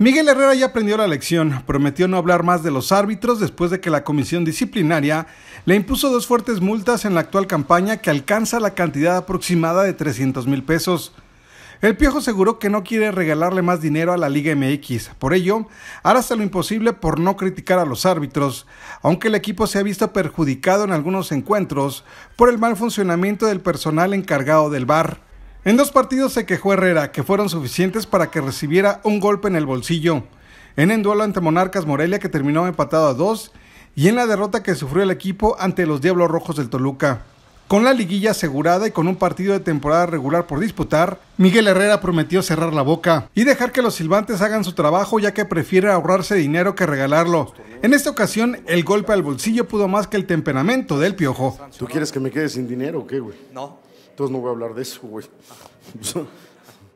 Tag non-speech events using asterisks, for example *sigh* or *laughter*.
Miguel Herrera ya aprendió la lección, prometió no hablar más de los árbitros después de que la comisión disciplinaria le impuso dos fuertes multas en la actual campaña que alcanza la cantidad aproximada de 300 mil pesos. El Piojo aseguró que no quiere regalarle más dinero a la Liga MX, por ello hará hasta lo imposible por no criticar a los árbitros, aunque el equipo se ha visto perjudicado en algunos encuentros por el mal funcionamiento del personal encargado del bar. En dos partidos se quejó Herrera, que fueron suficientes para que recibiera un golpe en el bolsillo. En el duelo ante Monarcas Morelia, que terminó empatado a dos, y en la derrota que sufrió el equipo ante los Diablos Rojos del Toluca. Con la liguilla asegurada y con un partido de temporada regular por disputar, Miguel Herrera prometió cerrar la boca y dejar que los silbantes hagan su trabajo ya que prefiere ahorrarse dinero que regalarlo, en esta ocasión, el golpe al bolsillo pudo más que el temperamento del piojo. ¿Tú quieres que me quede sin dinero o qué, güey? No. Entonces no voy a hablar de eso, güey. *laughs*